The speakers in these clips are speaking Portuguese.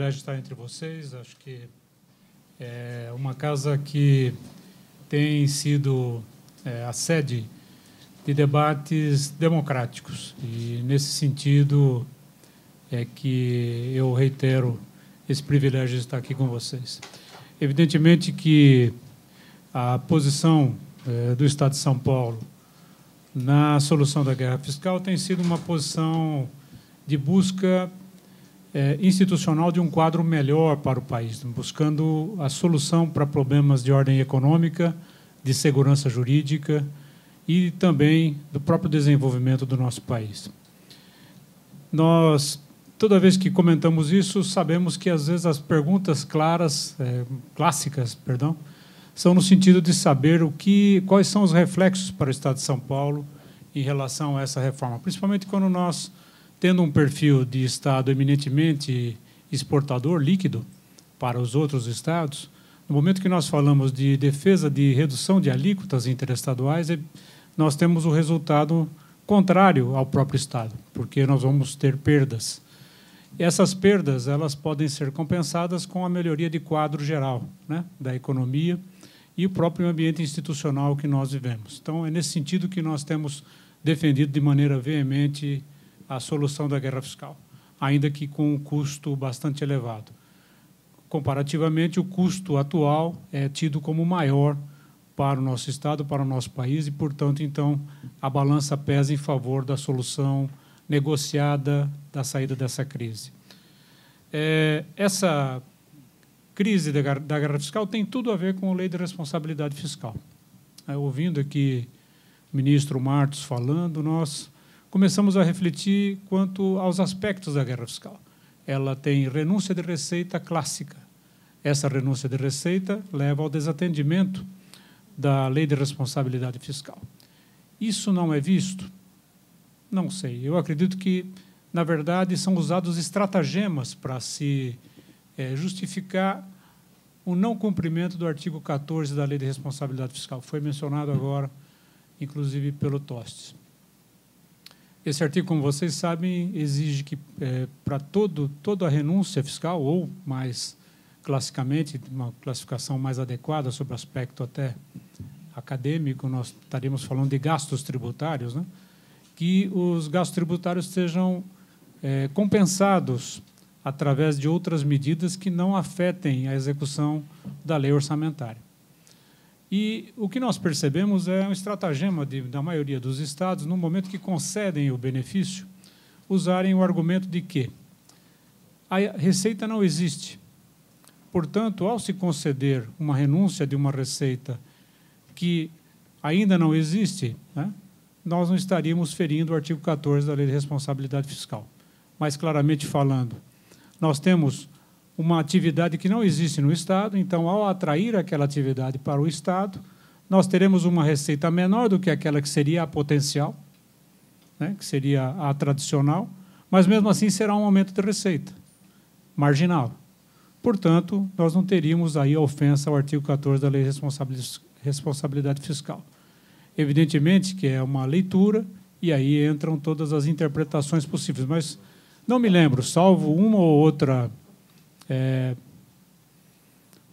privilégio estar entre vocês. Acho que é uma casa que tem sido é, a sede de debates democráticos. E, nesse sentido, é que eu reitero esse privilégio de estar aqui com vocês. Evidentemente que a posição é, do Estado de São Paulo na solução da guerra fiscal tem sido uma posição de busca é, institucional de um quadro melhor para o país, buscando a solução para problemas de ordem econômica, de segurança jurídica e também do próprio desenvolvimento do nosso país. Nós, toda vez que comentamos isso, sabemos que às vezes as perguntas claras, é, clássicas, perdão, são no sentido de saber o que, quais são os reflexos para o Estado de São Paulo em relação a essa reforma, principalmente quando nós tendo um perfil de Estado eminentemente exportador líquido para os outros Estados, no momento que nós falamos de defesa de redução de alíquotas interestaduais, é, nós temos o resultado contrário ao próprio Estado, porque nós vamos ter perdas. E essas perdas elas podem ser compensadas com a melhoria de quadro geral né, da economia e o próprio ambiente institucional que nós vivemos. Então, é nesse sentido que nós temos defendido de maneira veemente a solução da guerra fiscal, ainda que com um custo bastante elevado. Comparativamente, o custo atual é tido como maior para o nosso Estado, para o nosso país, e, portanto, então, a balança pesa em favor da solução negociada da saída dessa crise. É, essa crise da, da guerra fiscal tem tudo a ver com a lei de responsabilidade fiscal. É, ouvindo aqui o ministro Martos falando, nós começamos a refletir quanto aos aspectos da guerra fiscal. Ela tem renúncia de receita clássica. Essa renúncia de receita leva ao desatendimento da lei de responsabilidade fiscal. Isso não é visto? Não sei. Eu acredito que, na verdade, são usados estratagemas para se é, justificar o não cumprimento do artigo 14 da Lei de Responsabilidade Fiscal. Foi mencionado agora, inclusive, pelo Tostes. Esse artigo, como vocês sabem, exige que é, para todo toda a renúncia fiscal ou mais classicamente uma classificação mais adequada sobre aspecto até acadêmico, nós estaríamos falando de gastos tributários, né? que os gastos tributários sejam é, compensados através de outras medidas que não afetem a execução da lei orçamentária. E o que nós percebemos é um estratagema de, da maioria dos estados, no momento que concedem o benefício, usarem o argumento de que a receita não existe. Portanto, ao se conceder uma renúncia de uma receita que ainda não existe, né, nós não estaríamos ferindo o artigo 14 da Lei de Responsabilidade Fiscal. Mais claramente falando, nós temos uma atividade que não existe no Estado, então, ao atrair aquela atividade para o Estado, nós teremos uma receita menor do que aquela que seria a potencial, né, que seria a tradicional, mas mesmo assim será um aumento de receita marginal. Portanto, nós não teríamos aí ofensa ao artigo 14 da Lei de Responsabilidade Fiscal. Evidentemente que é uma leitura e aí entram todas as interpretações possíveis, mas não me lembro, salvo uma ou outra é,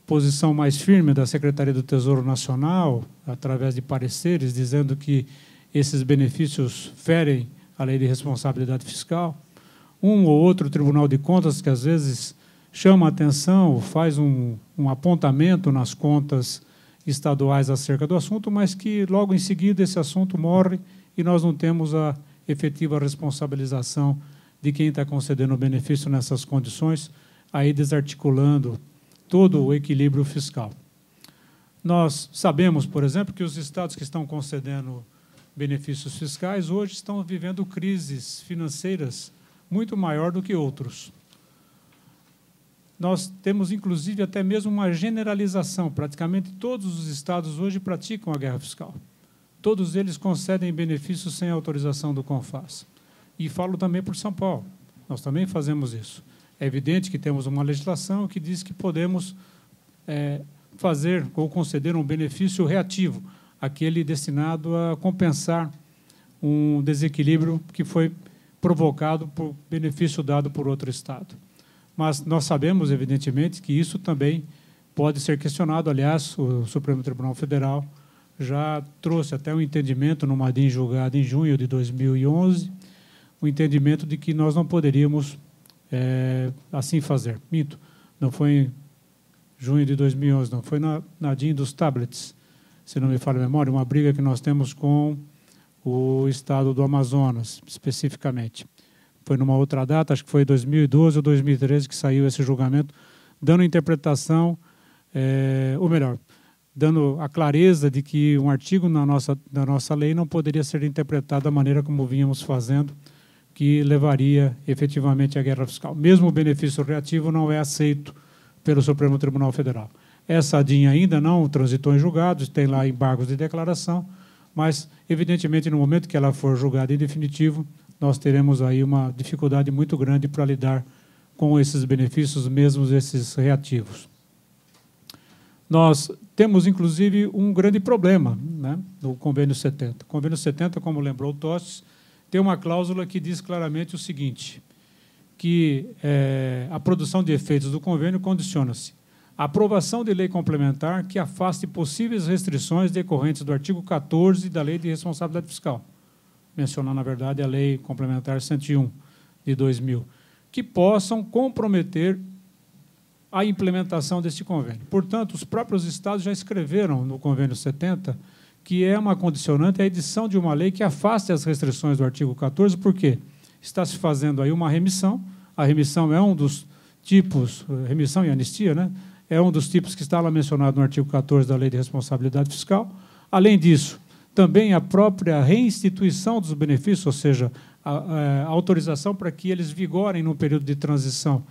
posição mais firme da Secretaria do Tesouro Nacional, através de pareceres, dizendo que esses benefícios ferem a lei de responsabilidade fiscal. Um ou outro Tribunal de Contas que às vezes chama a atenção, faz um, um apontamento nas contas estaduais acerca do assunto, mas que logo em seguida esse assunto morre e nós não temos a efetiva responsabilização de quem está concedendo o benefício nessas condições aí desarticulando todo o equilíbrio fiscal. Nós sabemos, por exemplo, que os estados que estão concedendo benefícios fiscais hoje estão vivendo crises financeiras muito maior do que outros. Nós temos, inclusive, até mesmo uma generalização. Praticamente todos os estados hoje praticam a guerra fiscal. Todos eles concedem benefícios sem autorização do CONFAS. E falo também por São Paulo. Nós também fazemos isso. É evidente que temos uma legislação que diz que podemos é, fazer ou conceder um benefício reativo, aquele destinado a compensar um desequilíbrio que foi provocado por benefício dado por outro Estado. Mas nós sabemos, evidentemente, que isso também pode ser questionado. Aliás, o Supremo Tribunal Federal já trouxe até um entendimento no DIN julgado em junho de 2011, o um entendimento de que nós não poderíamos é, assim fazer. Minto, não foi em junho de 2011, não, foi na, na DIN dos tablets, se não me falha a memória, uma briga que nós temos com o estado do Amazonas, especificamente. Foi numa outra data, acho que foi 2012 ou 2013 que saiu esse julgamento, dando interpretação, é, ou melhor, dando a clareza de que um artigo na nossa, da nossa lei não poderia ser interpretado da maneira como vínhamos fazendo, que levaria efetivamente à guerra fiscal. Mesmo o benefício reativo não é aceito pelo Supremo Tribunal Federal. Essa DIN ainda não transitou em julgados, tem lá embargos de declaração, mas, evidentemente, no momento que ela for julgada em definitivo, nós teremos aí uma dificuldade muito grande para lidar com esses benefícios, mesmo esses reativos. Nós temos, inclusive, um grande problema né, no Convênio 70. O Convênio 70, como lembrou o Tostes, tem uma cláusula que diz claramente o seguinte: que é, a produção de efeitos do convênio condiciona-se à aprovação de lei complementar que afaste possíveis restrições decorrentes do artigo 14 da Lei de Responsabilidade Fiscal, mencionando, na verdade, a Lei Complementar 101 de 2000, que possam comprometer a implementação deste convênio. Portanto, os próprios estados já escreveram no convênio 70 que é uma condicionante, a edição de uma lei que afaste as restrições do artigo 14, porque está se fazendo aí uma remissão. A remissão é um dos tipos, remissão e anistia, né? É um dos tipos que está lá mencionado no artigo 14 da Lei de Responsabilidade Fiscal. Além disso, também a própria reinstituição dos benefícios, ou seja, a, é, a autorização para que eles vigorem no período de transição,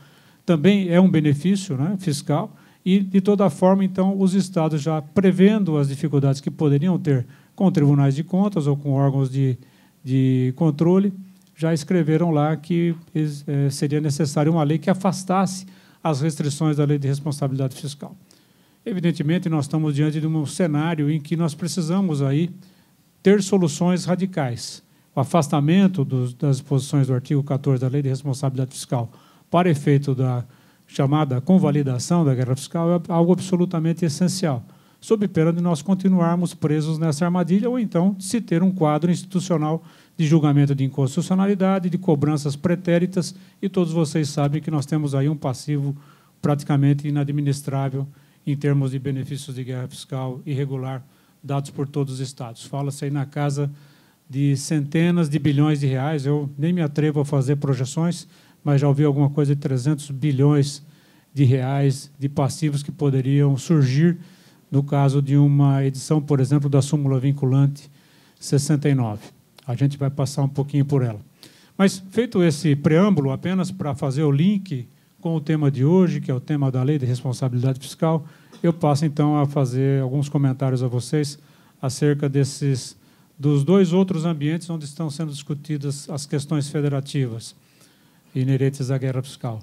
também é um benefício né, fiscal. E, de toda forma, então, os estados já prevendo as dificuldades que poderiam ter com tribunais de contas ou com órgãos de, de controle, já escreveram lá que é, seria necessária uma lei que afastasse as restrições da lei de responsabilidade fiscal. Evidentemente, nós estamos diante de um cenário em que nós precisamos aí ter soluções radicais. O afastamento dos, das disposições do artigo 14 da Lei de Responsabilidade Fiscal para efeito da chamada convalidação da guerra fiscal é algo absolutamente essencial, sob pena de nós continuarmos presos nessa armadilha ou então de se ter um quadro institucional de julgamento de inconstitucionalidade, de cobranças pretéritas, e todos vocês sabem que nós temos aí um passivo praticamente inadministrável em termos de benefícios de guerra fiscal irregular dados por todos os estados. Fala-se aí na casa de centenas de bilhões de reais, eu nem me atrevo a fazer projeções, mas já ouvi alguma coisa de 300 bilhões de reais de passivos que poderiam surgir no caso de uma edição, por exemplo, da súmula vinculante 69. A gente vai passar um pouquinho por ela. Mas feito esse preâmbulo, apenas para fazer o link com o tema de hoje, que é o tema da Lei de Responsabilidade Fiscal, eu passo então a fazer alguns comentários a vocês acerca desses dos dois outros ambientes onde estão sendo discutidas as questões federativas inerentes à guerra fiscal.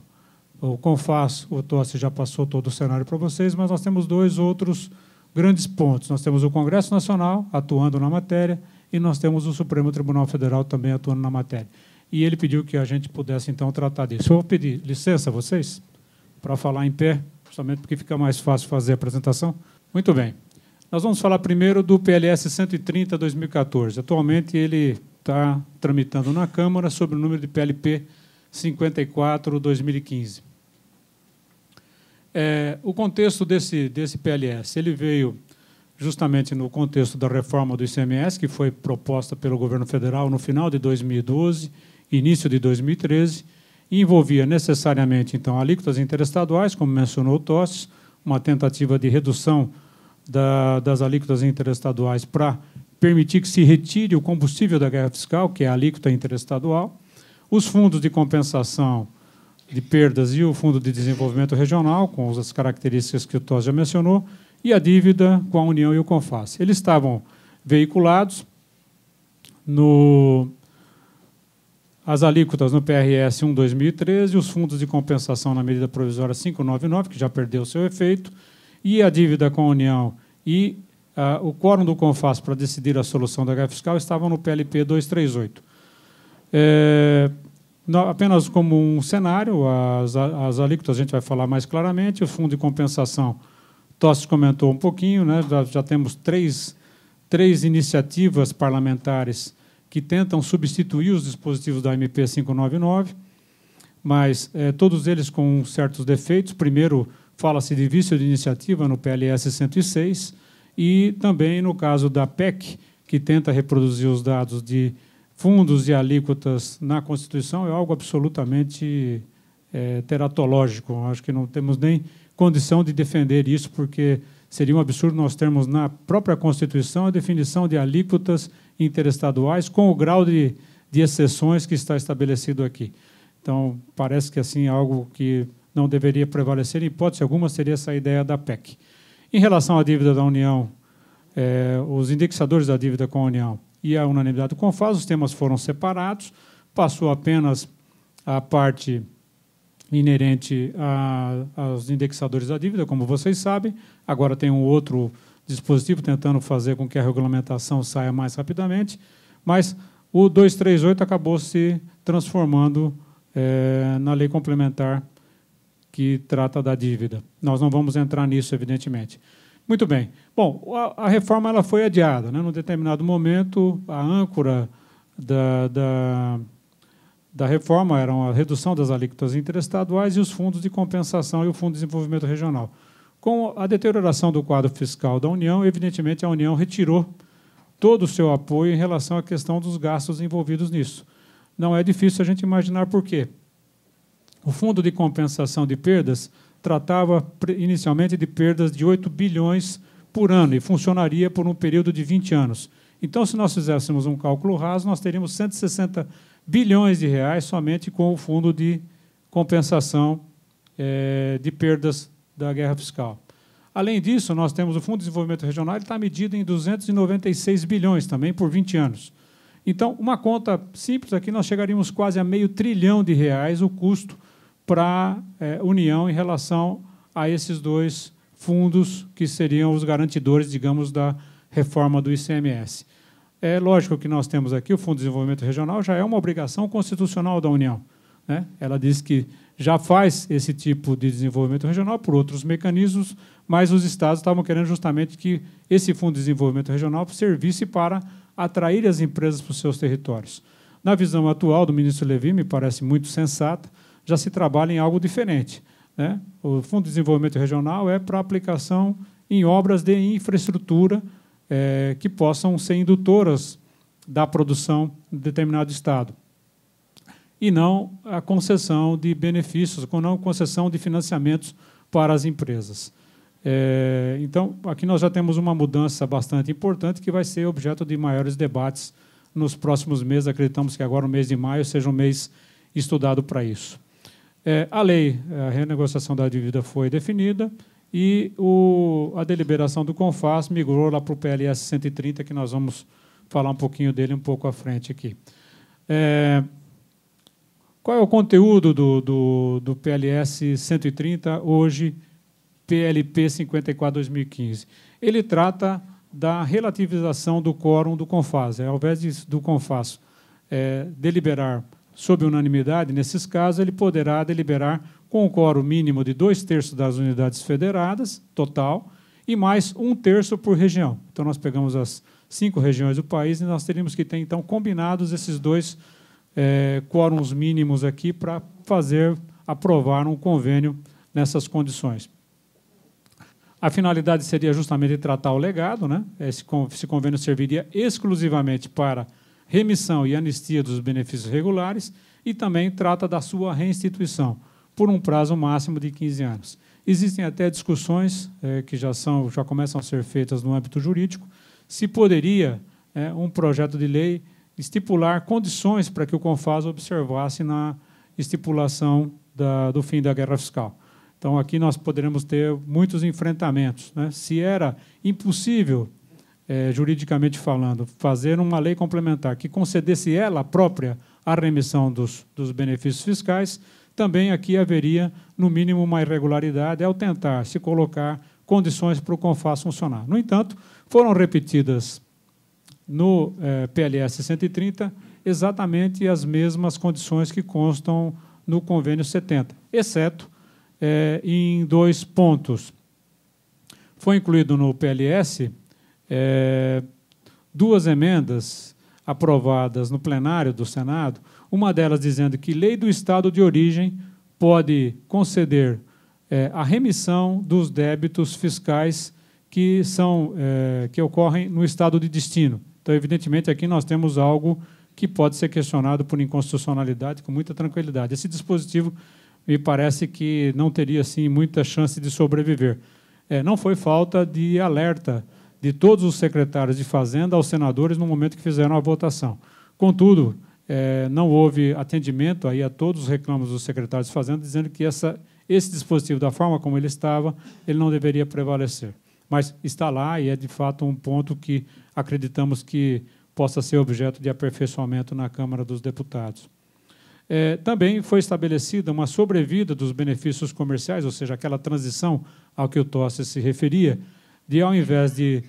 O CONFAS, o Tosse já passou todo o cenário para vocês, mas nós temos dois outros grandes pontos. Nós temos o Congresso Nacional atuando na matéria e nós temos o Supremo Tribunal Federal também atuando na matéria. E ele pediu que a gente pudesse, então, tratar disso. Eu vou pedir licença a vocês para falar em pé, justamente porque fica mais fácil fazer a apresentação. Muito bem. Nós vamos falar primeiro do PLS 130 2014. Atualmente ele está tramitando na Câmara sobre o número de PLP 54-2015. É, o contexto desse, desse PLS, ele veio justamente no contexto da reforma do ICMS, que foi proposta pelo governo federal no final de 2012, início de 2013, e envolvia necessariamente, então, alíquotas interestaduais, como mencionou o uma tentativa de redução da, das alíquotas interestaduais para permitir que se retire o combustível da guerra fiscal, que é a alíquota interestadual, os fundos de compensação de perdas e o Fundo de Desenvolvimento Regional, com as características que o Tos já mencionou, e a dívida com a União e o CONFAS. Eles estavam veiculados no as alíquotas no PRS 1 2013, os fundos de compensação na medida provisória 599, que já perdeu seu efeito, e a dívida com a União e o quórum do CONFAS para decidir a solução da guerra fiscal estavam no PLP 238. É, apenas como um cenário, as, as alíquotas a gente vai falar mais claramente, o fundo de compensação, Tostes comentou um pouquinho, né? já, já temos três, três iniciativas parlamentares que tentam substituir os dispositivos da MP 599, mas é, todos eles com certos defeitos. Primeiro, fala-se de vício de iniciativa no PLS 106 e também no caso da PEC, que tenta reproduzir os dados de fundos e alíquotas na Constituição é algo absolutamente é, teratológico. Acho que não temos nem condição de defender isso, porque seria um absurdo nós termos na própria Constituição a definição de alíquotas interestaduais com o grau de, de exceções que está estabelecido aqui. Então, parece que assim é algo que não deveria prevalecer, em hipótese alguma, seria essa ideia da PEC. Em relação à dívida da União, é, os indexadores da dívida com a União e a unanimidade do CONFAS, os temas foram separados, passou apenas a parte inerente a, aos indexadores da dívida, como vocês sabem. Agora tem um outro dispositivo tentando fazer com que a regulamentação saia mais rapidamente, mas o 238 acabou se transformando é, na lei complementar que trata da dívida. Nós não vamos entrar nisso, evidentemente. Muito bem. Bom, a, a reforma ela foi adiada. Né? Num determinado momento, a âncora da, da, da reforma era a redução das alíquotas interestaduais e os fundos de compensação e o Fundo de Desenvolvimento Regional. Com a deterioração do quadro fiscal da União, evidentemente a União retirou todo o seu apoio em relação à questão dos gastos envolvidos nisso. Não é difícil a gente imaginar por quê. O Fundo de Compensação de Perdas tratava inicialmente de perdas de 8 bilhões por ano e funcionaria por um período de 20 anos. Então, se nós fizéssemos um cálculo raso, nós teríamos 160 bilhões de reais somente com o fundo de compensação é, de perdas da guerra fiscal. Além disso, nós temos o Fundo de Desenvolvimento Regional, ele está medido em 296 bilhões também por 20 anos. Então, uma conta simples aqui, nós chegaríamos quase a meio trilhão de reais o custo para é, União em relação a esses dois fundos que seriam os garantidores, digamos, da reforma do ICMS. É lógico que nós temos aqui o Fundo de Desenvolvimento Regional já é uma obrigação constitucional da União. Né? Ela diz que já faz esse tipo de desenvolvimento regional por outros mecanismos, mas os estados estavam querendo justamente que esse Fundo de Desenvolvimento Regional servisse para atrair as empresas para os seus territórios. Na visão atual do ministro Levi, me parece muito sensata, já se trabalha em algo diferente. Né? O Fundo de Desenvolvimento Regional é para aplicação em obras de infraestrutura é, que possam ser indutoras da produção de determinado Estado. E não a concessão de benefícios, não concessão de financiamentos para as empresas. É, então, aqui nós já temos uma mudança bastante importante que vai ser objeto de maiores debates nos próximos meses. Acreditamos que agora o mês de maio seja um mês estudado para isso. É, a lei, é, a renegociação da dívida foi definida e o, a deliberação do CONFAS migrou lá para o PLS 130, que nós vamos falar um pouquinho dele um pouco à frente aqui. É, qual é o conteúdo do, do, do PLS 130, hoje PLP 54-2015? Ele trata da relativização do quórum do CONFAS. É, ao invés do CONFAS é, deliberar sob unanimidade, nesses casos, ele poderá deliberar com o quórum mínimo de dois terços das unidades federadas, total, e mais um terço por região. Então, nós pegamos as cinco regiões do país e nós teríamos que ter, então, combinados esses dois é, mínimos aqui para fazer aprovar um convênio nessas condições. A finalidade seria justamente tratar o legado, né? Esse convênio serviria exclusivamente para remissão e anistia dos benefícios regulares e também trata da sua reinstituição por um prazo máximo de 15 anos. Existem até discussões é, que já são já começam a ser feitas no âmbito jurídico se poderia é, um projeto de lei estipular condições para que o Confas observasse na estipulação da, do fim da guerra fiscal. Então aqui nós poderemos ter muitos enfrentamentos, né? Se era impossível é, juridicamente falando, fazer uma lei complementar que concedesse ela própria a remissão dos, dos benefícios fiscais, também aqui haveria, no mínimo, uma irregularidade ao tentar se colocar condições para o CONFAS funcionar. No entanto, foram repetidas no é, PLS 130 exatamente as mesmas condições que constam no convênio 70, exceto é, em dois pontos. Foi incluído no PLS é, duas emendas aprovadas no plenário do Senado, uma delas dizendo que lei do Estado de origem pode conceder é, a remissão dos débitos fiscais que, são, é, que ocorrem no Estado de destino. Então, evidentemente, aqui nós temos algo que pode ser questionado por inconstitucionalidade com muita tranquilidade. Esse dispositivo me parece que não teria assim muita chance de sobreviver. É, não foi falta de alerta de todos os secretários de Fazenda aos senadores no momento que fizeram a votação. Contudo, é, não houve atendimento aí a todos os reclamos dos secretários de Fazenda, dizendo que essa, esse dispositivo, da forma como ele estava, ele não deveria prevalecer. Mas está lá e é, de fato, um ponto que acreditamos que possa ser objeto de aperfeiçoamento na Câmara dos Deputados. É, também foi estabelecida uma sobrevida dos benefícios comerciais, ou seja, aquela transição ao que o Tosse se referia, de, ao invés de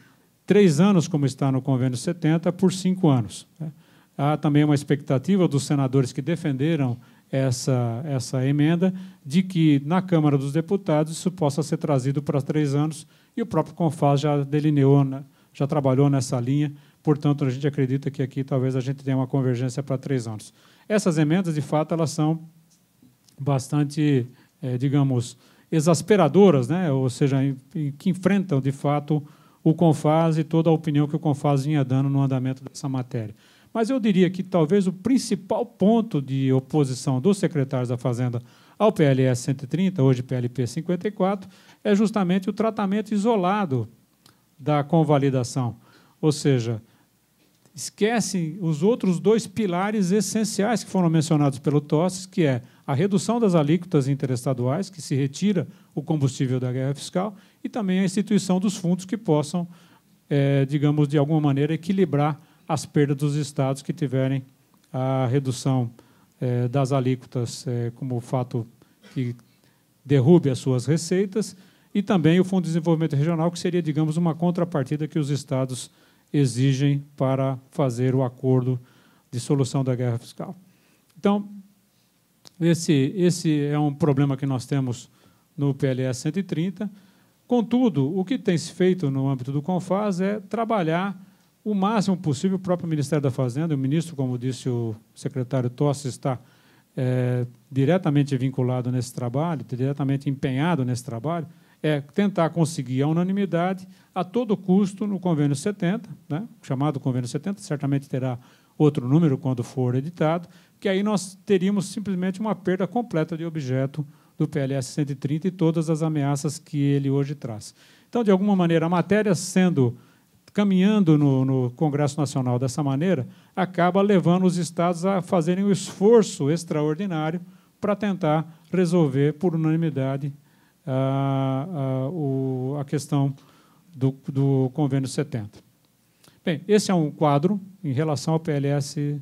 três anos, como está no Convênio 70, por cinco anos. Né? Há também uma expectativa dos senadores que defenderam essa, essa emenda de que, na Câmara dos Deputados, isso possa ser trazido para três anos, e o próprio CONFAS já delineou, né? já trabalhou nessa linha, portanto, a gente acredita que aqui talvez a gente tenha uma convergência para três anos. Essas emendas, de fato, elas são bastante, é, digamos, exasperadoras, né? ou seja, que enfrentam, de fato, o CONFAS e toda a opinião que o CONFAS vinha dando no andamento dessa matéria. Mas eu diria que talvez o principal ponto de oposição dos secretários da Fazenda ao PLS 130, hoje PLP 54, é justamente o tratamento isolado da convalidação. Ou seja, esquecem os outros dois pilares essenciais que foram mencionados pelo Tosses, que é a redução das alíquotas interestaduais, que se retira o combustível da guerra fiscal, e também a instituição dos fundos que possam, é, digamos, de alguma maneira, equilibrar as perdas dos estados que tiverem a redução é, das alíquotas é, como fato que derrube as suas receitas, e também o Fundo de Desenvolvimento Regional, que seria, digamos, uma contrapartida que os estados exigem para fazer o acordo de solução da guerra fiscal. Então, esse, esse é um problema que nós temos no PLS 130. Contudo, o que tem se feito no âmbito do CONFAS é trabalhar o máximo possível o próprio Ministério da Fazenda. O ministro, como disse o secretário Tossi, está é, diretamente vinculado nesse trabalho, diretamente empenhado nesse trabalho, é tentar conseguir a unanimidade a todo custo no Convênio 70, né? chamado Convênio 70, certamente terá outro número quando for editado, que aí nós teríamos simplesmente uma perda completa de objeto do PLS 130 e todas as ameaças que ele hoje traz. Então, de alguma maneira, a matéria sendo caminhando no, no, Congresso Nacional dessa maneira, acaba levando os estados a fazerem um esforço extraordinário para tentar resolver por unanimidade a, ah, a, ah, o, a questão do, do convênio 70. Bem, esse é um quadro em relação ao PLS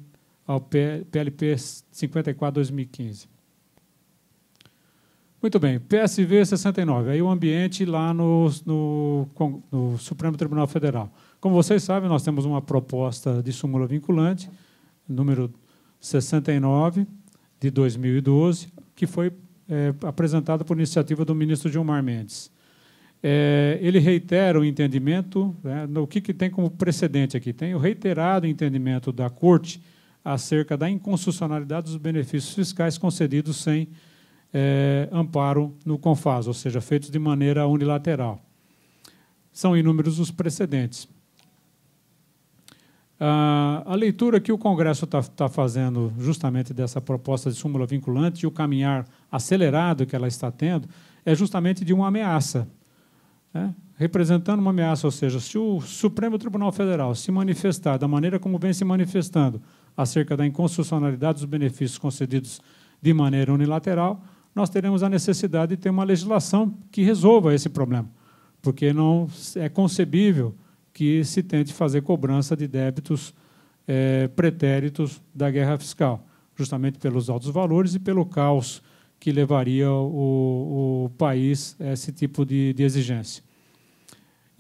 ao PLP 54-2015. Muito bem, PSV 69, aí o ambiente lá no, no, no, Supremo Tribunal Federal. Como vocês sabem, nós temos uma proposta de súmula vinculante, número 69, de 2012, que foi é, apresentada por iniciativa do ministro Gilmar Mendes. É, ele reitera o entendimento, né, no, o que, que tem como precedente aqui? Tem o reiterado entendimento da Corte acerca da inconstitucionalidade dos benefícios fiscais concedidos sem é, amparo no CONFAS, ou seja, feitos de maneira unilateral. São inúmeros os precedentes. a leitura que o Congresso está tá fazendo justamente dessa proposta de súmula vinculante e o caminhar acelerado que ela está tendo é justamente de uma ameaça. Né? representando uma ameaça, ou seja, se o Supremo Tribunal Federal se manifestar da maneira como vem se manifestando, acerca da inconstitucionalidade dos benefícios concedidos de maneira unilateral, nós teremos a necessidade de ter uma legislação que resolva esse problema, porque não é concebível que se tente fazer cobrança de débitos é, pretéritos da guerra fiscal, justamente pelos altos valores e pelo caos que levaria o, o país a esse tipo de, de exigência.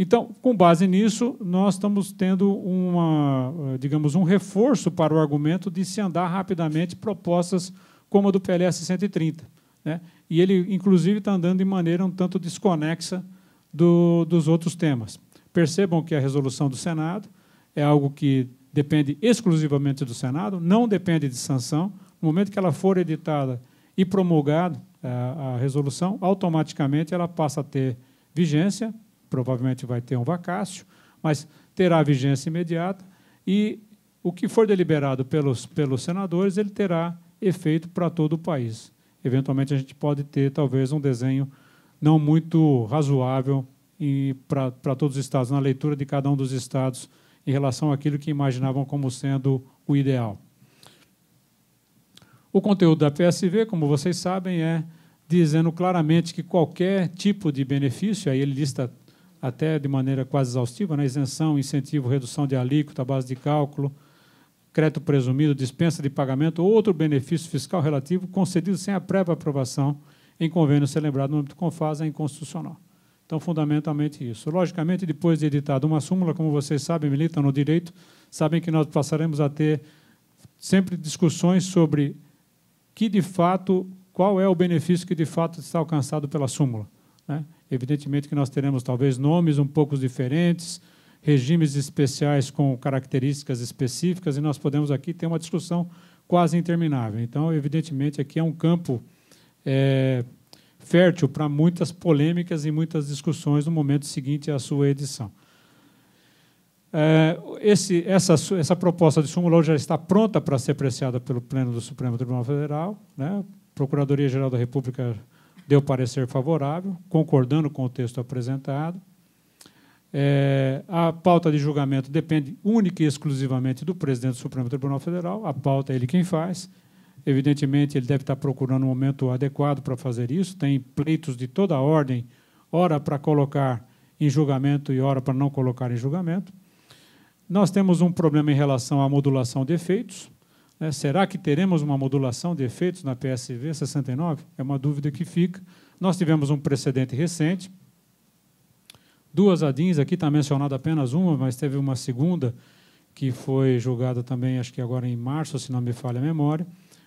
Então, com base nisso, nós estamos tendo uma, eh, digamos, um reforço para o argumento de se andar rapidamente propostas como a do PLS 130. Né? E ele, inclusive, está andando de maneira um tanto desconexa do, dos outros temas. Percebam que a resolução do Senado é algo que depende exclusivamente do Senado, não depende de sanção. No momento que ela for editada e promulgada, eh, a resolução, automaticamente ela passa a ter vigência provavelmente vai ter um vacácio, mas terá vigência imediata e o que for deliberado pelos, pelos senadores, ele terá efeito para todo o país. Eventualmente, a gente pode ter, talvez, um desenho não muito razoável e para todos os estados, na leitura de cada um dos estados, em relação àquilo que imaginavam como sendo o ideal. O conteúdo da PSV, como vocês sabem, é dizendo claramente que qualquer tipo de benefício, aí ele lista até de maneira quase exaustiva, né? isenção, incentivo, redução de alíquota, base de cálculo, crédito presumido, dispensa de pagamento ou outro benefício fiscal relativo concedido sem a prévia aprovação em convênio celebrado no âmbito do CONFAS é inconstitucional. Então, fundamentalmente isso. Logicamente, depois de editada uma súmula, como vocês sabem, militam no direito, sabem que nós passaremos a ter sempre discussões sobre que, de fato, qual é o benefício que, de fato, está alcançado pela súmula. Né? Evidentemente que nós teremos talvez nomes um pouco diferentes, regimes especiais com características específicas, e nós podemos aqui ter uma discussão quase interminável. Então, evidentemente, aqui é um campo é, fértil para muitas polêmicas e muitas discussões no momento seguinte à sua edição. É, esse, essa, essa proposta de súmula já está pronta para ser apreciada pelo Pleno do Supremo Tribunal Federal. Né? Procuradoria-Geral da República deu parecer favorável, concordando com o texto apresentado. É, a pauta de julgamento depende única e exclusivamente do presidente do Supremo Tribunal Federal, a pauta é ele quem faz. Evidentemente, ele deve estar procurando um momento adequado para fazer isso. Tem pleitos de toda a ordem, hora para colocar em julgamento e hora para não colocar em julgamento. Nós temos um problema em relação à modulação de efeitos. Né? Será que teremos uma modulação de efeitos na PSV 69? É uma dúvida que fica. Nós tivemos um precedente recente, duas ADINs, aqui está mencionada apenas uma, mas teve uma segunda que foi julgada também, acho que agora em março, se não me falha a memória,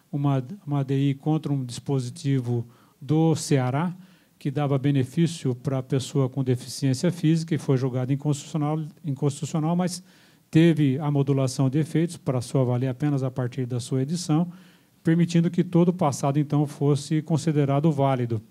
uma, uma ADI contra um dispositivo do Ceará, que dava benefício para a pessoa com deficiência física e foi julgada inconstitucional, inconstitucional mas teve a modulação de efeitos para sua valer apenas a partir da sua edição, permitindo que todo o passado então fosse considerado válido.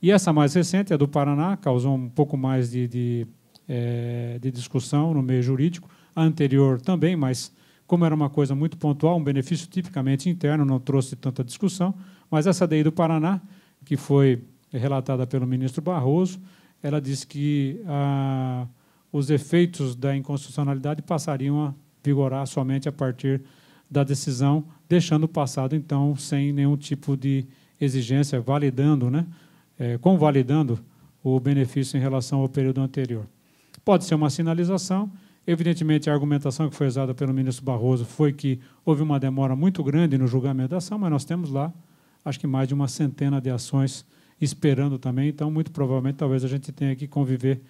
E essa mais recente, a do Paraná, causou um pouco mais de, de, é, de discussão no meio jurídico. A anterior também, mas como era uma coisa muito pontual, um benefício tipicamente interno, não trouxe tanta discussão. Mas essa daí do Paraná, que foi relatada pelo ministro Barroso, ela diz que a os efeitos da inconstitucionalidade passariam a vigorar somente a partir da decisão, deixando o passado, então, sem nenhum tipo de exigência, validando, né? É, convalidando o benefício em relação ao período anterior. Pode ser uma sinalização. Evidentemente, a argumentação que foi usada pelo ministro Barroso foi que houve uma demora muito grande no julgamento da ação, mas nós temos lá, acho que mais de uma centena de ações esperando também, então, muito provavelmente, talvez a gente tenha que conviver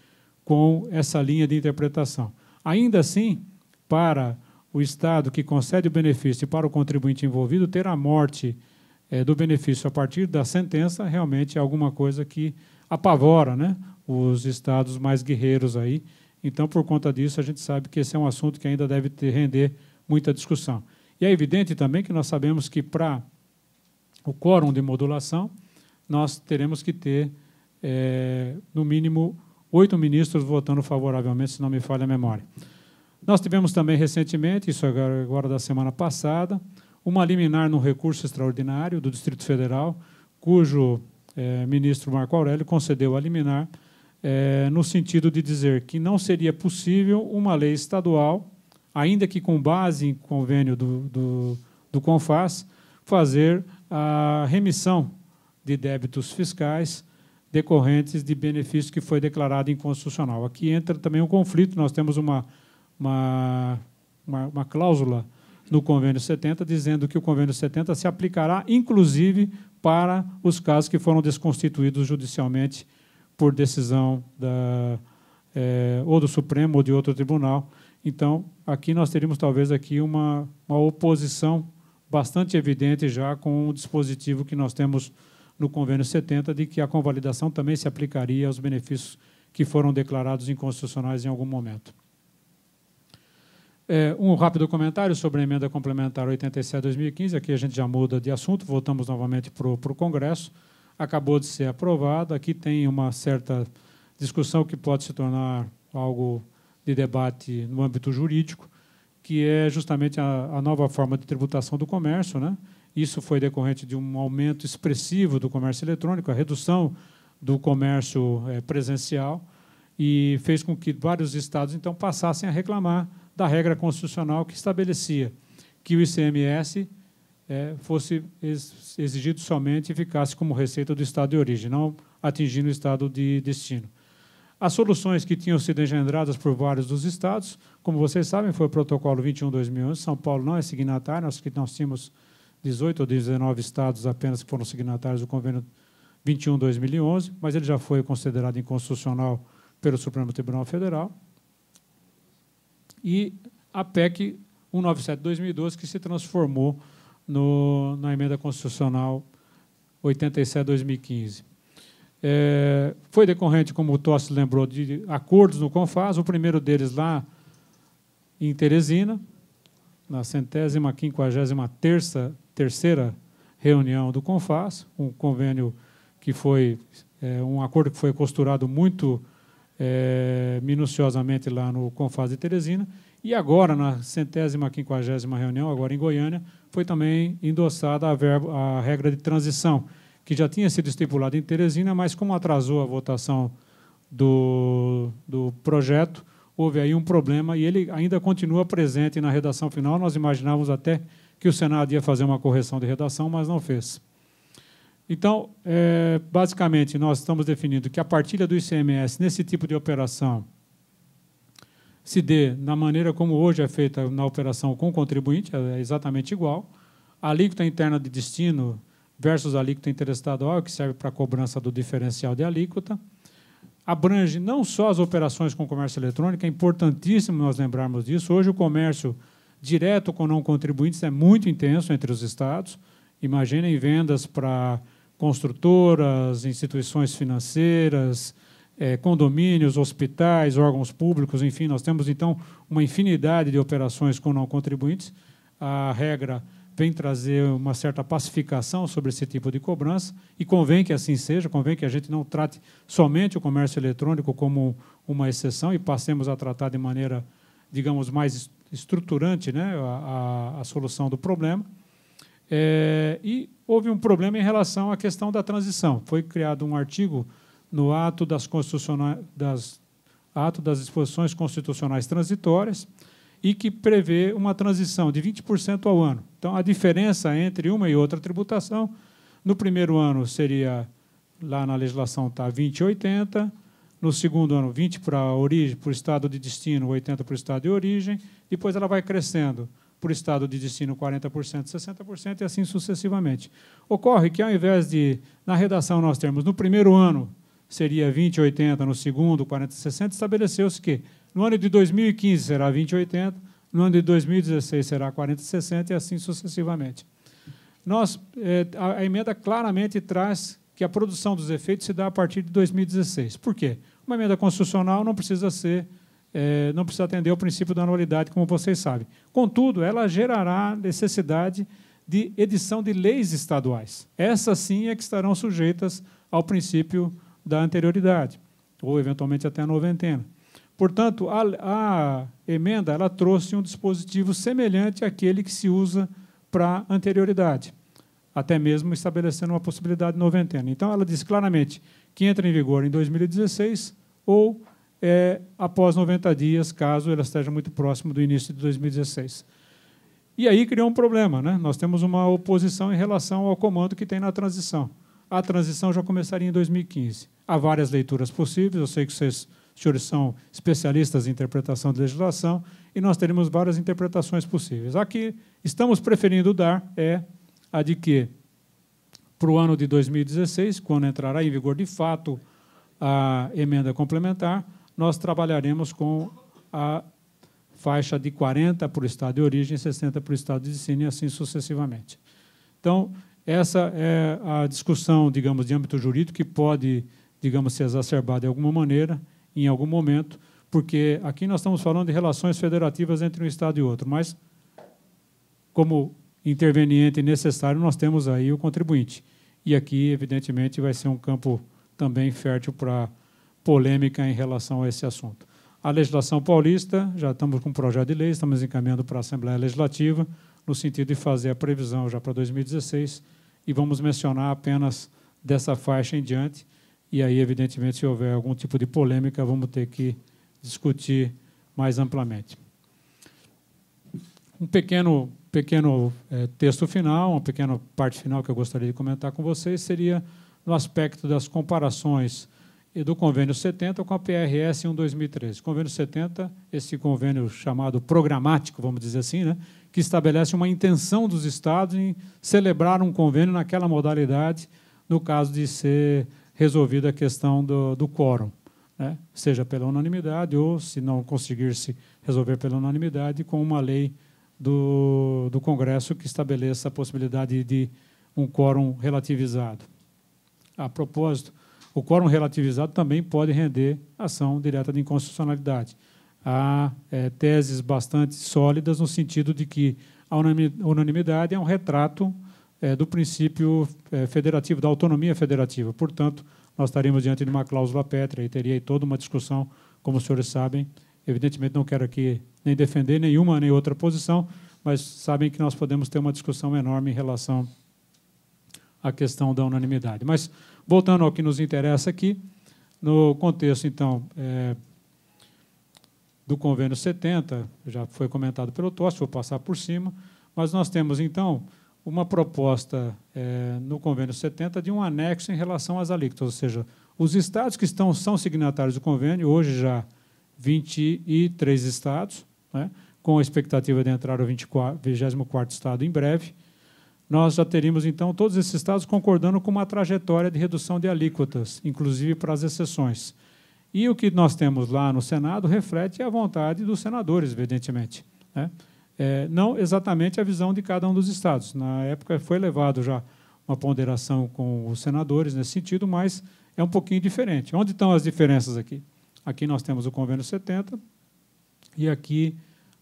com essa linha de interpretação. Ainda assim, para o Estado que concede o benefício e para o contribuinte envolvido, ter a morte é, do benefício a partir da sentença realmente é alguma coisa que apavora né, os Estados mais guerreiros aí. Então, por conta disso, a gente sabe que esse é um assunto que ainda deve ter, render muita discussão. E é evidente também que nós sabemos que para o quórum de modulação, nós teremos que ter, é, no mínimo, oito ministros votando favoravelmente, se não me falha a memória. Nós tivemos também recentemente, isso agora, agora da semana passada, uma liminar no recurso extraordinário do Distrito Federal, cujo é, ministro Marco Aurélio concedeu a liminar é, no sentido de dizer que não seria possível uma lei estadual, ainda que com base em convênio do, do, do CONFAS, fazer a remissão de débitos fiscais decorrentes de benefício que foi declarado inconstitucional. Aqui entra também o um conflito, nós temos uma, uma, uma, uma cláusula no Convênio 70, dizendo que o Convênio 70 se aplicará, inclusive, para os casos que foram desconstituídos judicialmente por decisão da, é, ou do Supremo ou de outro tribunal. Então, aqui nós teríamos talvez aqui uma, uma oposição bastante evidente já com o dispositivo que nós temos no convênio 70 de que a convalidação também se aplicaria aos benefícios que foram declarados inconstitucionais em algum momento. É, um rápido comentário sobre a emenda complementar 87-2015. Aqui a gente já muda de assunto, voltamos novamente para o Congresso. Acabou de ser aprovada. Aqui tem uma certa discussão que pode se tornar algo de debate no âmbito jurídico, que é justamente a, a nova forma de tributação do comércio, né? Isso foi decorrente de um aumento expressivo do comércio eletrônico, a redução do comércio eh, presencial, e fez com que vários estados, então, passassem a reclamar da regra constitucional que estabelecia que o ICMS eh, fosse exigido somente e ficasse como receita do estado de origem, não atingindo o estado de destino. As soluções que tinham sido engendradas por vários dos estados, como vocês sabem, foi o protocolo 21-2011. São Paulo não é signatário, nós que nós tínhamos 18 ou 19 estados apenas que foram signatários do convênio 21-2011, mas ele já foi considerado inconstitucional pelo Supremo Tribunal Federal. E a PEC 197-2012, que se transformou no, na emenda constitucional 87-2015. É, foi decorrente, como o Tossi lembrou, de acordos no CONFAS, o primeiro deles lá em Teresina, na centésima quinquagésima terça, terceira reunião do CONFAS, um convênio que foi é, um acordo que foi costurado muito é, minuciosamente lá no CONFAS de Teresina, e agora, na centésima quinquagésima reunião, agora em Goiânia, foi também endossada a, a regra de transição, que já tinha sido estipulada em Teresina, mas como atrasou a votação do, do projeto, houve aí um problema e ele ainda continua presente na redação final. Nós imaginávamos até que o Senado ia fazer uma correção de redação, mas não fez. Então, é, basicamente, nós estamos definindo que a partilha do ICMS nesse tipo de operação se dê na maneira como hoje é feita na operação com o contribuinte, é, é exatamente igual. A alíquota interna de destino versus a alíquota interestadual, que serve para a cobrança do diferencial de alíquota abrange não só as operações com comércio eletrônico, é importantíssimo nós lembrarmos disso. Hoje, o comércio direto com não contribuintes é muito intenso entre os estados. Imaginem vendas para construtoras, instituições financeiras, é, condomínios, hospitais, órgãos públicos, enfim, nós temos então uma infinidade de operações com não contribuintes. A regra vem trazer uma certa pacificação sobre esse tipo de cobrança, e convém que assim seja, convém que a gente não trate somente o comércio eletrônico como uma exceção e passemos a tratar de maneira, digamos, mais estruturante né, a, a, a solução do problema. É, e houve um problema em relação à questão da transição. Foi criado um artigo no ato das, das, ato das disposições constitucionais transitórias, e que prevê uma transição de 20% ao ano. Então, a diferença entre uma e outra tributação, no primeiro ano seria, lá na legislação está 20,80%, no segundo ano 20 para origem, para o estado de destino, 80 para o estado de origem, depois ela vai crescendo para o estado de destino 40%, 60% e assim sucessivamente. Ocorre que ao invés de na redação nós temos no primeiro ano seria 20 80, no segundo 40 60, estabeleceu-se que no ano de 2015 será 2080, no ano de 2016 será 4060 e assim sucessivamente. Nós, é, a, emenda claramente traz que a produção dos efeitos se dá a partir de 2016. Por quê? Uma emenda constitucional não precisa ser, é, não precisa atender ao princípio da anualidade, como vocês sabem. Contudo, ela gerará necessidade de edição de leis estaduais. Essas sim é que estarão sujeitas ao princípio da anterioridade, ou eventualmente até a noventena. Portanto, a, a emenda ela trouxe um dispositivo semelhante àquele que se usa para anterioridade, até mesmo estabelecendo uma possibilidade de noventena. Então, ela diz claramente que entra em vigor em 2016 ou é, após 90 dias, caso ela esteja muito próximo do início de 2016. E aí criou um problema, né? Nós temos uma oposição em relação ao comando que tem na transição. A transição já começaria em 2015. Há várias leituras possíveis, eu sei que vocês os senhores são especialistas em interpretação de legislação e nós teremos várias interpretações possíveis. A que estamos preferindo dar é a de que, para o ano de 2016, quando entrará em vigor de fato a emenda complementar, nós trabalharemos com a faixa de 40 para o estado de origem, 60 para o estado de destino e assim sucessivamente. Então, essa é a discussão, digamos, de âmbito jurídico que pode, digamos, ser exacerbada de alguma maneira em algum momento, porque aqui nós estamos falando de relações federativas entre um Estado e outro, mas como interveniente necessário, nós temos aí o contribuinte. E aqui, evidentemente, vai ser um campo também fértil para polêmica em relação a esse assunto. A legislação paulista, já estamos com um projeto de lei, estamos encaminhando para a Assembleia Legislativa, no sentido de fazer a previsão já para 2016, e vamos mencionar apenas dessa faixa em diante, e aí, evidentemente, se houver algum tipo de polêmica, vamos ter que discutir mais amplamente. Um pequeno, pequeno é, texto final, uma pequena parte final que eu gostaria de comentar com vocês seria no aspecto das comparações do Convênio 70 com a PRS 1 2013. Convênio 70, esse convênio chamado programático, vamos dizer assim, né, que estabelece uma intenção dos Estados em celebrar um convênio naquela modalidade, no caso de ser resolvida a questão do, do quórum, né? seja pela unanimidade ou, se não conseguir-se resolver pela unanimidade, com uma lei do, do Congresso que estabeleça a possibilidade de um quórum relativizado. A propósito, o quórum relativizado também pode render ação direta de inconstitucionalidade. Há é, teses bastante sólidas no sentido de que a unanimidade é um retrato é, do princípio é, federativo, da autonomia federativa. Portanto, nós estaríamos diante de uma cláusula pétrea e teria aí toda uma discussão, como os senhores sabem. Evidentemente, não quero aqui nem defender nenhuma nem outra posição, mas sabem que nós podemos ter uma discussão enorme em relação à questão da unanimidade. Mas, voltando ao que nos interessa aqui, no contexto, então, é, do convênio 70, já foi comentado pelo Tosse, vou passar por cima, mas nós temos, então, uma proposta é, no convênio 70 de um anexo em relação às alíquotas, ou seja, os estados que estão são signatários do convênio, hoje já 23 estados, né, com a expectativa de entrar o 24, estado em breve, nós já teríamos, então, todos esses estados concordando com uma trajetória de redução de alíquotas, inclusive para as exceções. E o que nós temos lá no Senado reflete a vontade dos senadores, evidentemente. Né? É, não exatamente a visão de cada um dos estados. Na época foi levado já uma ponderação com os senadores nesse sentido, mas é um pouquinho diferente. Onde estão as diferenças aqui? Aqui nós temos o convênio 70 e aqui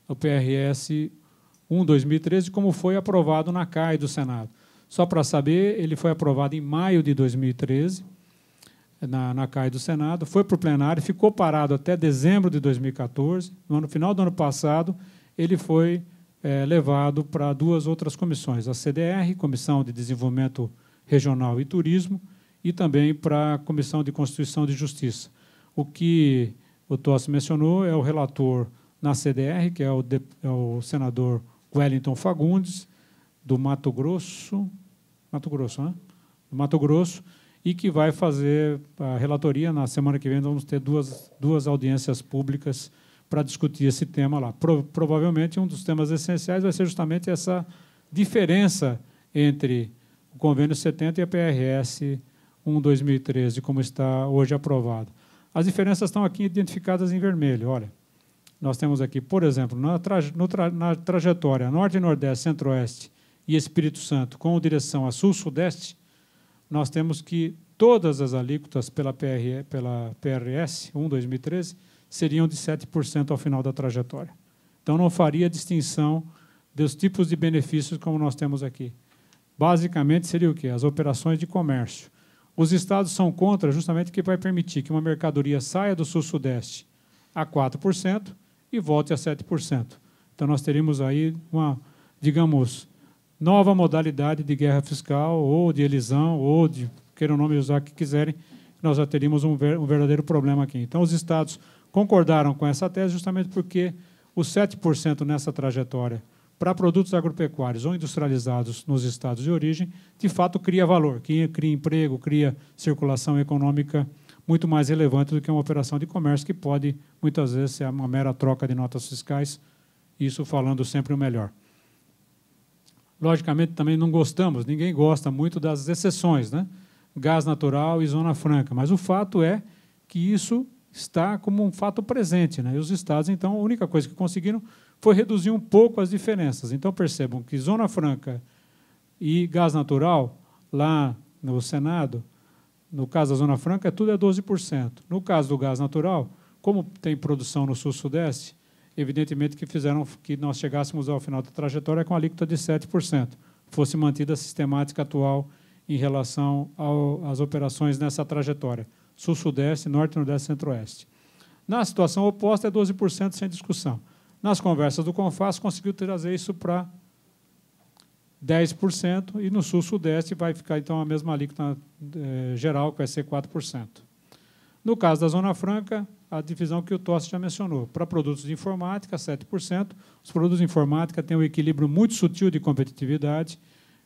o PRS 1 2013, como foi aprovado na CAI do Senado. Só para saber, ele foi aprovado em maio de 2013 na, na CAI do Senado, foi para o plenário, ficou parado até dezembro de 2014. No ano, final do ano passado, ele foi é, levado para duas outras comissões, a CDR, Comissão de Desenvolvimento Regional e Turismo, e também para a Comissão de Constituição e Justiça. O que o Tossi mencionou é o relator na CDR, que é o, de, é o senador Wellington Fagundes, do Mato Grosso, Mato Grosso, né? do Mato Grosso, e que vai fazer a relatoria na semana que vem. Vamos ter duas, duas audiências públicas para discutir esse tema lá. Pro, provavelmente um dos temas essenciais vai ser justamente essa diferença entre o Convênio 70 e a PRS 1-2013, como está hoje aprovado. As diferenças estão aqui identificadas em vermelho. Olha, nós temos aqui, por exemplo, na, tra, na trajetória Norte, Nordeste, Centro-Oeste e Espírito Santo com direção a Sul-Sudeste, nós temos que todas as alíquotas pela, PR, pela PRS 1-2013 seriam de 7% ao final da trajetória. Então, não faria distinção dos tipos de benefícios como nós temos aqui. Basicamente, seria o quê? As operações de comércio. Os estados são contra justamente que vai permitir que uma mercadoria saia do sul-sudeste a 4% e volte a 7%. Então, nós teríamos aí uma, digamos, nova modalidade de guerra fiscal, ou de elisão, ou de queiram nome usar que quiserem, nós já teríamos um, ver, um verdadeiro problema aqui. Então, os estados concordaram com essa tese justamente porque os 7% nessa trajetória para produtos agropecuários ou industrializados nos estados de origem, de fato cria valor, cria, emprego, cria circulação econômica muito mais relevante do que uma operação de comércio que pode, muitas vezes, ser uma mera troca de notas fiscais, isso falando sempre o melhor. Logicamente, também não gostamos, ninguém gosta muito das exceções, né? gás natural e zona franca, mas o fato é que isso está como um fato presente. Né? E os estados, então, a única coisa que conseguiram foi reduzir um pouco as diferenças. Então, percebam que Zona Franca e gás natural, lá no Senado, no caso da Zona Franca, é tudo é 12%. No caso do gás natural, como tem produção no Sul-Sudeste, evidentemente que fizeram que nós chegássemos ao final da trajetória com alíquota de 7%, fosse mantida a sistemática atual em relação às operações nessa trajetória sul-sudeste, norte, nordeste, centro-oeste. Na situação oposta, é 12% sem discussão. Nas conversas do CONFAS, conseguiu trazer isso para 10%, e no sul-sudeste vai ficar, então, a mesma alíquota eh, geral, que vai ser 4%. No caso da Zona Franca, a divisão que o Tossi já mencionou. Para produtos de informática, 7%. Os produtos de informática têm um equilíbrio muito sutil de competitividade,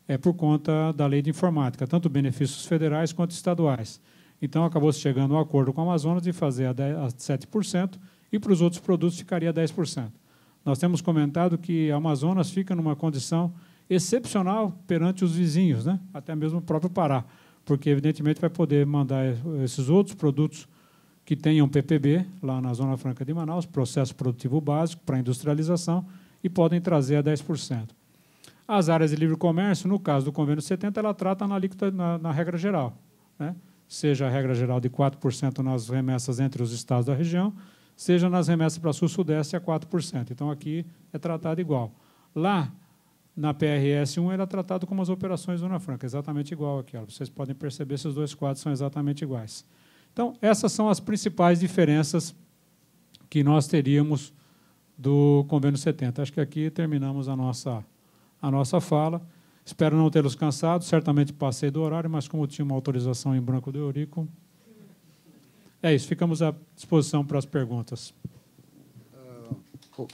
é por conta da lei de informática, tanto benefícios federais quanto estaduais. Então, acabou se chegando a um acordo com a Amazonas de fazer a, 7% e para os outros produtos ficaria 10%. Nós temos comentado que a Amazonas fica numa condição excepcional perante os vizinhos, né? até mesmo o próprio Pará, porque, evidentemente, vai poder mandar esses outros produtos que tenham PPB lá na Zona Franca de Manaus, processo produtivo básico para industrialização, e podem trazer a 10%. As áreas de livre comércio, no caso do convênio 70, ela trata na, alíquota, na, na regra geral. Né? seja a regra geral de 4% nas remessas entre os estados da região, seja nas remessas para sul-sudeste a 4%. Então, aqui é tratado igual. Lá, na PRS 1, ele é tratado como as operações Zona Franca, exatamente igual aquela. Vocês podem perceber, se os dois quadros são exatamente iguais. Então, essas são as principais diferenças que nós teríamos do convênio 70. Acho que aqui terminamos a nossa, a nossa fala. Espero não tê-los cansado, certamente passei do horário, mas como tinha uma autorização em branco do Eurico. É isso, ficamos à disposição para as perguntas. Uh,